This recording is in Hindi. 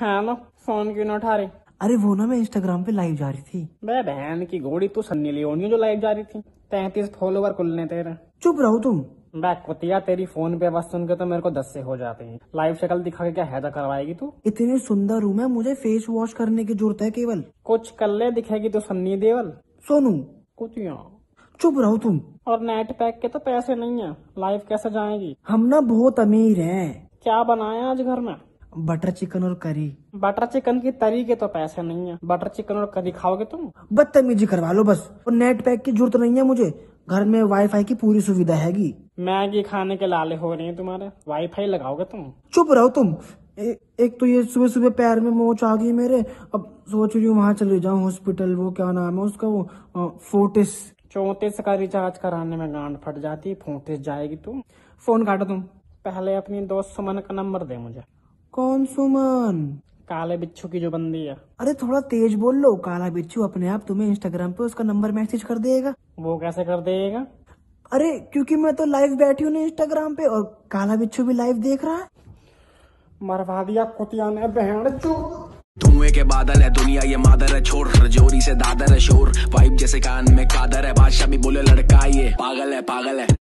हेलो हाँ, फोन क्यों ना उठा रही अरे वो ना मैं इंस्टाग्राम पे लाइव जा रही थी मैं बहन की घोड़ी तू सन्नी लियोनी जो लाइव जा रही थी तैतीस फॉलोवर खुलने तेरे चुप रहो तुम मैं कुतिया तेरी फोन पे आवाज सुन के तो मेरे को दस से हो जाते हैं लाइव शक्ल दिखा के क्या हैदा करवाएगी तू इतने सुंदर रूम है मुझे फेस वॉश करने की जरूरत है केवल कुछ कल्ले दिखेगी तो सन्नी देवल सोनू कुतिया चुप रहो तुम और नेट पैक के तो पैसे नहीं है लाइव कैसे जाएगी हम ना बहुत अमीर हैं क्या बनाया आज घर में बटर चिकन और करी बटर चिकन की तरी के तो पैसे नहीं है बटर चिकन और करी खाओगे तुम बदतमीजी करवा लो बस और नेट पैक की जरूरत नहीं है मुझे घर में वाईफाई की पूरी सुविधा हैगी मैगी खाने के लाले हो रहे हैं तुम्हारे वाईफाई लगाओगे तुम चुप रहो तुम ए, एक तो ये सुबह सुबह पैर में मोच आ गई मेरे अब सोच रही हूँ वहाँ चले जाऊँ हॉस्पिटल वो क्या नाम है उसका वो फोटिस चौतीस का रिचार्ज कराने में गांड फट जाती फोटिस जाएगी तुम फोन काटो तुम पहले अपनी दोस्त सुमन का नंबर दे मुझे कौन सुमन काले बिच्छू की जो बंदी है अरे थोड़ा तेज बोल लो काला बिच्छू अपने आप तुम्हें इंस्टाग्राम पे उसका नंबर मैसेज कर देगा वो कैसे कर देगा अरे क्योंकि मैं तो लाइव बैठी हूँ इंस्टाग्राम पे और काला बिच्छू भी लाइव देख रहा है मरवा दिया कुतिया ने बहन धुएं के बादल है दुनिया ये मादर है छोर रजोरी से दादर है शोर वाइब जैसे कान में कादर है बादशाह भी बोले लड़का ये पागल है पागल है